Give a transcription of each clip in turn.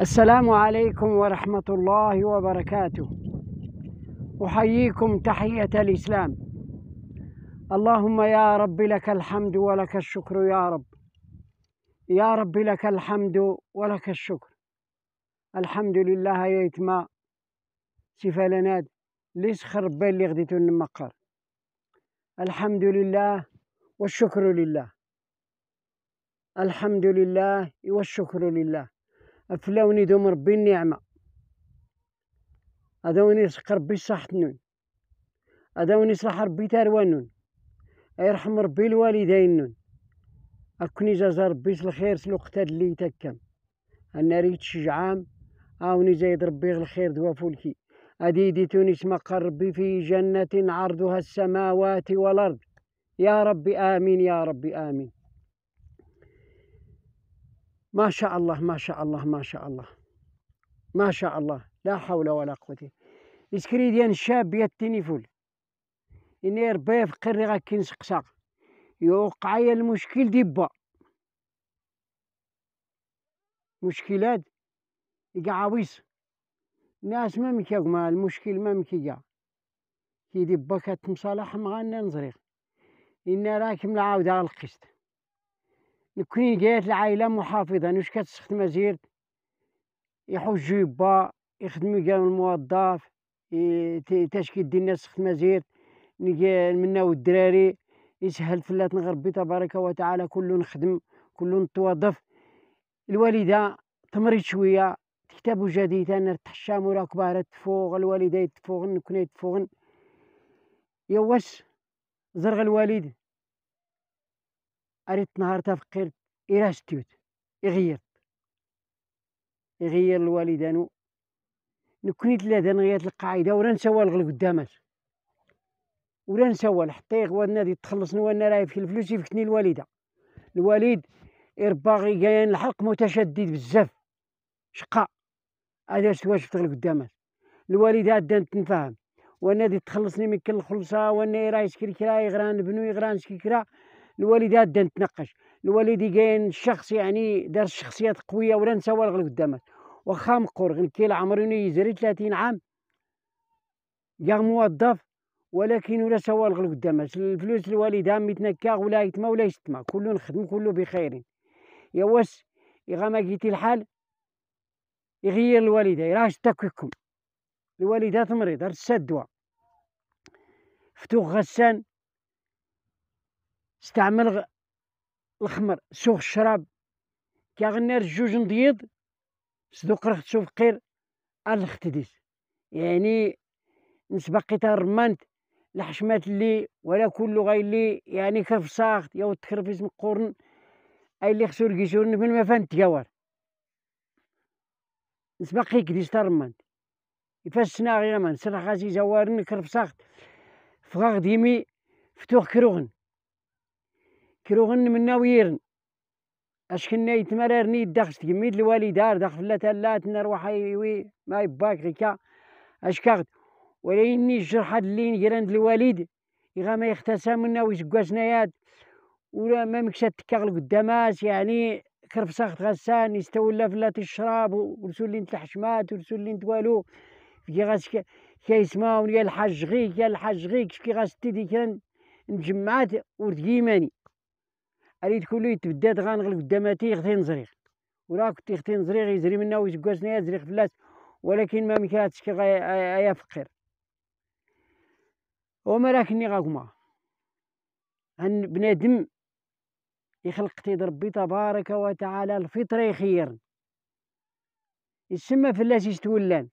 السلام عليكم ورحمة الله وبركاته أحييكم تحية الإسلام اللهم يا رب لك الحمد ولك الشكر يا رب يا رب لك الحمد ولك الشكر الحمد لله يتما سفالنات ليس خرب اللي غديتو نمقر الحمد لله والشكر لله الحمد لله والشكر لله فلاوني دوم ربي النعمة هذا وين يرزق ربي نون هذا وين يصلح ربي نون يرحم ربي الوالدين أكوني جازا ربي الخير سلوقت هاد اللي تكم أنا ريت شجعام هاوني زايد ربي الخير دوا فولكي أديدي دي تونس مقر ربي في جنة عرضها السماوات والأرض يا ربي آمين يا ربي آمين ما شاء الله ما شاء الله ما شاء الله ما شاء الله لا حول ولا قوة يسكري ديال الشاب يا التينيفول إني ربي قري غا كنسقسا يوقع يا المشكل ديبا مشكلات يقعاويس ناس ما مكياك ما المشكل ما مكيا كي ديبا كتمصالح مع نزريق اني راكم العاودة على القسط كي جات العائلة محافظة واش كتستخدم زيرت يحجو يبا يخدموا كاع الموظف تاشكي دير الناس تخدم زيرت نمناو الدراري يسهل فلات تنغربي تبارك وتعالى كل نخدم كل نتوظف الوالدة تمرض شوية كتاب جديدا انا الشام وراه كبار تفوغ الوالدة يتفوغن كنا يتفوغن يا واش زرغ الوالد أريد نهار تفقير إراشتوت إغيرت إغير الوالدانو نكوني تلاذا غيات القاعدة ولا نسوال غل قدامات ولا نسوال حتى يغوادنا دي تخلصنا وانا راهي في الفلوس يفكتني الوالدة الوالد إرباغي كاين الحلق متشدد بزاف شقا هذا شتو شفت غل قدامات الوالدة دانت تنفهم وانا دي تخلصني من كل خلصة وانا راهي سكركرا يغران بنو يغران سكركرا الوالدات دا نتناقش الوالدي كاين شخص يعني دار شخصيات قويه ولا نساوى غير قدامك واخا مقور غير كي عمري يزري 30 عام يا موظف ولكن ولا سوا الغل قدامك الفلوس الوالده ميتنكا ولا يتما ولا يشتما كله نخدم كله بخير يا واش إغا ما كيتي الحال يغير الوالده راه شتاكيكم الوالدات مريض راه الدواء فتوخ غسان استعمل الخمر سوق الشراب كي غنير جوج نضيض صدوق تشوف قير الختديس يعني نسبقيتا رمانت الحشمات اللي ولا كلو غاي اللي يعني كرفساخت يا تكرفيس مقورن اي اللي خسر كيسورن من ما فان تجاور نسبقي كديس الرمانت يفاش سنا غير مان سرخاسي زوارن كرفساخت فغاغ ديمي فتوخ كروغن كروغن منا ويرن اشكنا يتمرارني يدخش تجميد الوالدة داخل فلا تلات نروح وي ما يباك غيكا كاغد وليني الجرحى اللي جراند الوالد يغا ما يختسمنا منا ياد ولا ما مكشات تكاغل قداماس يعني كرفساخت غسان يستولى فلا الشراب ورسول لي الحشمات ورسول لي والو كي غاس كيسماون يا الحاج غيك يا الحاج غيك كي غاس تيدي كان نجمعات ورد اريد كلو يتبدد غنغلب قداماتي يغتي نزريغ ولا كنت يغتي نزريغ يزري منا ويسكاسنا يزري فلاس ولكن ما مكاتش كي يا فقير وما راكني غاكما ان بنادم يخلق تيد ربي تبارك وتعالى الفطرة يخير يسمى فلاس يستولان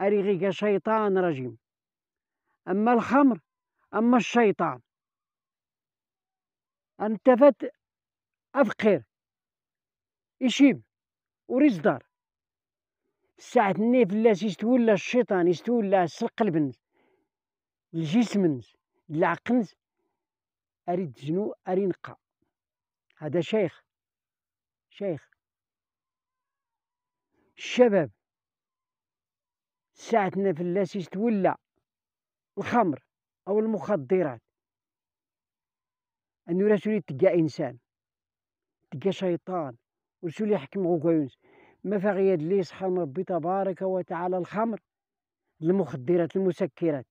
أريغيك شيطان رجيم أما الخمر أما الشيطان انتفت افقير يشيب وريز دار ساعة النيف اللاس يستولى الشيطان يستولى البنز الجسم العقنز اريد جنو اري نقى هذا شيخ شيخ الشباب ساعتنا في اللاس يستولى الخمر او المخدرات انو رسولي تقى انسان تقى شيطان رسولي يحكم غوكايونس ما هاد لي سبحان ربي تبارك وتعالى الخمر المخدرات المسكرات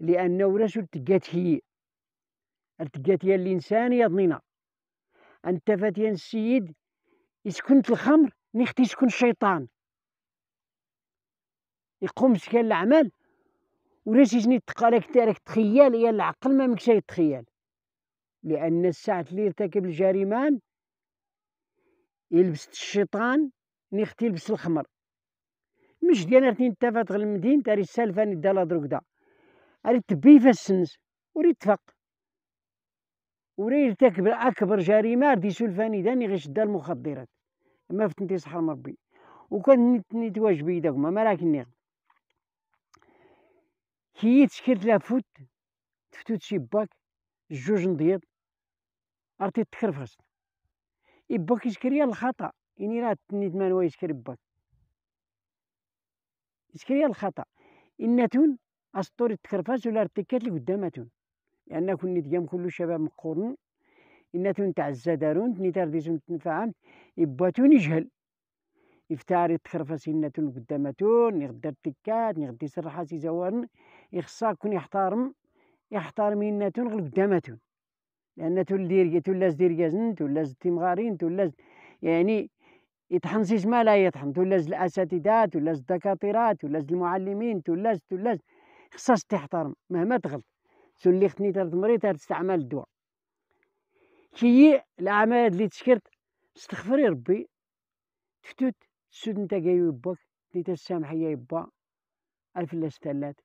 لانه رسول تقات هي ارتقات يا الانسان يا ضنينا انت فاتيان السيد إسكنت الخمر نختي يسكن الشيطان يقوم سكان العمل وليش يجني تقالك تارك تخيال يا العقل ما مكش يتخيل لأن الساعة اللي يرتكب الجريمان يلبس الشيطان نيخ يلبس الخمر مش ديانا رتين تفات غل المدينة تاري السالفة ندى لا دروك دا راه تبي فالسنس وري تفق وري يرتكب أكبر جريمة دي سلفاني داني غير شدا المخدرات ما فتنتي صحر ربي وكان واجبي داك ما مراكني كي تشكرت فوت تفتوت شي باك جوج نضيط ارتي تخرفس يباك يشكري الخطا يعني راه تنيت مانوا يشكري باك يشكريا الخطا إنتون أسطور تخرفس ولا ارتكات اللي قداماتون لأن كوني ديام كلو شباب مقورن إنتون تعزى دارون تنيتار ديسم تنفعمت يباتون يجهل يفتاري تخرفس إنتون قداماتون يغدا ارتكات يغدي سرحاسي زوارن يخصا كون يحترم يحترم إنتون غل قدامتون لان تولدير تولاز ديركازن تولاز تيمغارين تولاز يعني يتحنسيس ما لا يطحن تولاز الاساتذه تولاز الدكاتره تولاز المعلمين تولاز تولاز خصاص تحترم مهما تغلط سون ختني ختني تمريض تستعمل الدواء كي العماد اللي تشكرت استغفري ربي تفتوت سود نتا جاي يباك اللي تسامح يا يبا الف لا تلات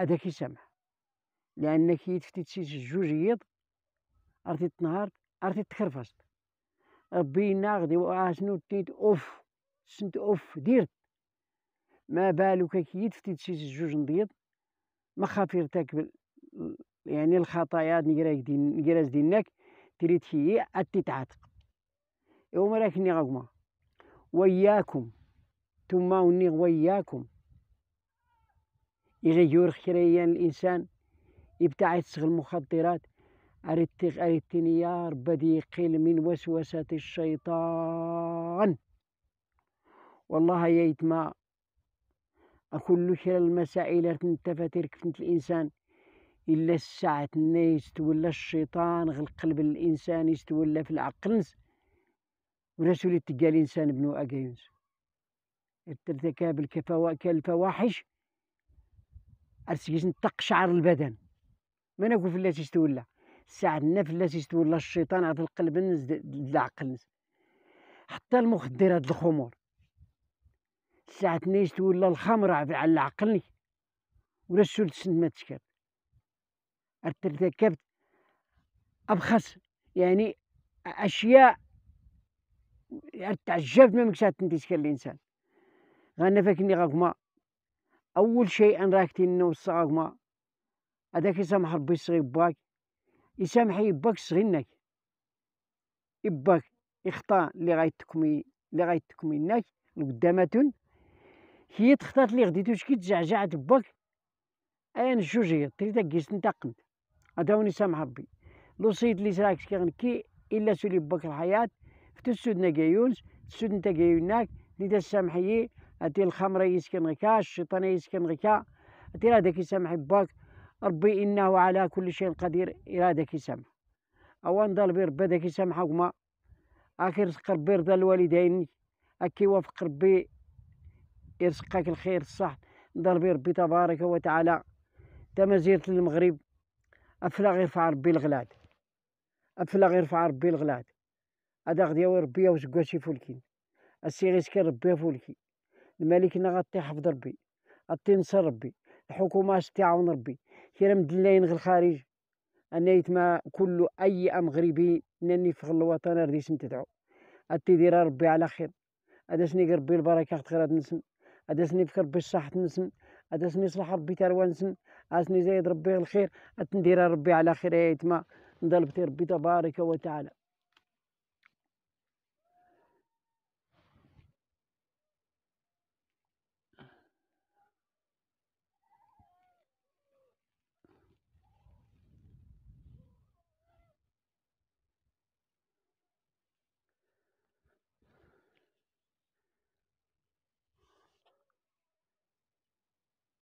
هذا كيسامح لان كي تفتي تشي جوج يض عرفتي تنهار عرفتي تكرفصت ربي ناغدي وعاشنو تيت اوف سنت اوف ديرت ما بالك كي تفتي شي جوج نبيض ما خافير تاكل يعني الخطايا نقراك دين نقراز دينك تريد هي اتي تعاتق يوم راكني غوما وياكم ثم وني وياكم يغيور خيريا الانسان يبتعد يسغل المخدرات أردتغ أردتني يا رب قل من وسوسة الشيطان والله يتما أكل شر المسائل تنتفتر كفنة الإنسان إلا الساعة تولى الشيطان غل قلب الإنسان يستولى في العقل ورسول التقى الإنسان بنو أقايونس الترتكب الفواحش أرسجيس تقشعر البدن ما أقول في الله تستولى ساعة النافلة ولا الشيطان عاد القلب نز العقل نز حتى المخدرات الخمور ساعة نيش ولا الخمر على العقل ولا السول السن ما تشكر ارتكبت ابخس يعني اشياء تعجبت من مكسات تشكال الانسان غانا فاكني غاكما اول شيء ان راكتي النوم الصاغما هذاك يسامح ربي صغير باك يسامح يباك صغينك يباك يخطا اللي غيتكمي اللي غيتكميناك لقداماتون هي تخطات اللي غديتو شكي تزعزعت باك اين شو هي تريتا كيس نتاقن هذا هو سامح ربي لو صيد اللي سراك كي الا سولي باك الحياه فتسودنا كيونس تسود نتا كيوناك لي تسامحيي اتي الخمر يسكن غيكا الشيطان يسكن غيكا اتي هذاك يسامح باك ربي إنه على كل شيء قدير إرادك سمح أو أنضل بير بدك سمح وما أكير ربي رضا الوالدين أكي وفق ربي يرزقك الخير الصح نضل بير ربي تبارك وتعالى تمازيرة المغرب أفلغ يرفع ربي الغلاد أفلغ يرفع ربي الغلاد هذا غدي ربي شي فولكين السيغيس كي ربي فولكي الملك نغطي حفظ ربي غطي نصر ربي الحكومة ستعاون ربي كيرا مدلين غير الخارج انا يتما كل أي مغربي نني في الوطن رديس تدعو دير ربي على خير أدسني ربي البركة خير هاد النسم أدسني في ربي الصحة نسم أدسني صلاح ربي تروا نسم أدسني زايد ربي الخير أتندير ربي على خير يا يتما نضرب ربي تبارك وتعالى